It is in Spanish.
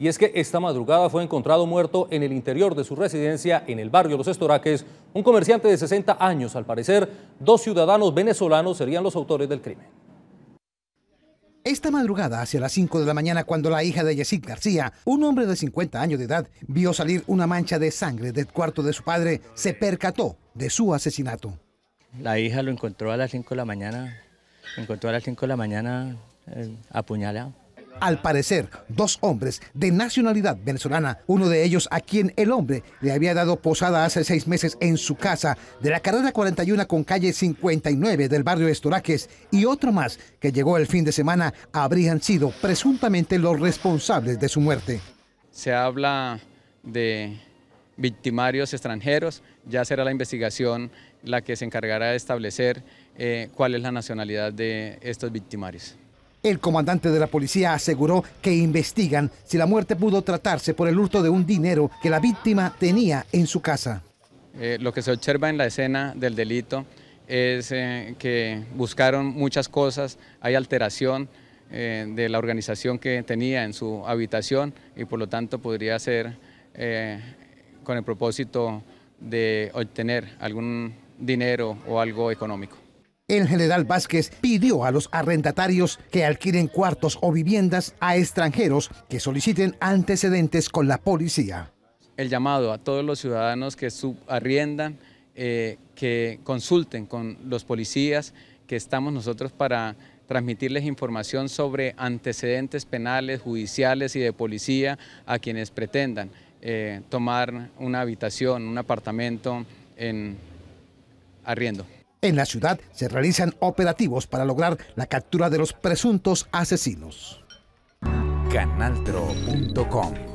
y es que esta madrugada fue encontrado muerto en el interior de su residencia en el barrio Los Estoraques, un comerciante de 60 años. Al parecer, dos ciudadanos venezolanos serían los autores del crimen. Esta madrugada, hacia las 5 de la mañana, cuando la hija de Yesid García, un hombre de 50 años de edad, vio salir una mancha de sangre del cuarto de su padre, se percató de su asesinato. La hija lo encontró a las 5 de la mañana, encontró a las 5 de la mañana eh, apuñalado. Al parecer, dos hombres de nacionalidad venezolana, uno de ellos a quien el hombre le había dado posada hace seis meses en su casa de la carrera 41 con calle 59 del barrio Estoraques, y otro más que llegó el fin de semana, habrían sido presuntamente los responsables de su muerte. Se habla de victimarios extranjeros. Ya será la investigación la que se encargará de establecer eh, cuál es la nacionalidad de estos victimarios. El comandante de la policía aseguró que investigan si la muerte pudo tratarse por el hurto de un dinero que la víctima tenía en su casa. Eh, lo que se observa en la escena del delito es eh, que buscaron muchas cosas, hay alteración eh, de la organización que tenía en su habitación y por lo tanto podría ser con el propósito de obtener algún dinero o algo económico. El general Vázquez pidió a los arrendatarios que alquilen cuartos o viviendas a extranjeros que soliciten antecedentes con la policía. El llamado a todos los ciudadanos que subarriendan, eh, que consulten con los policías, que estamos nosotros para transmitirles información sobre antecedentes penales, judiciales y de policía a quienes pretendan eh, tomar una habitación, un apartamento en arriendo. En la ciudad se realizan operativos para lograr la captura de los presuntos asesinos. Canaltro.com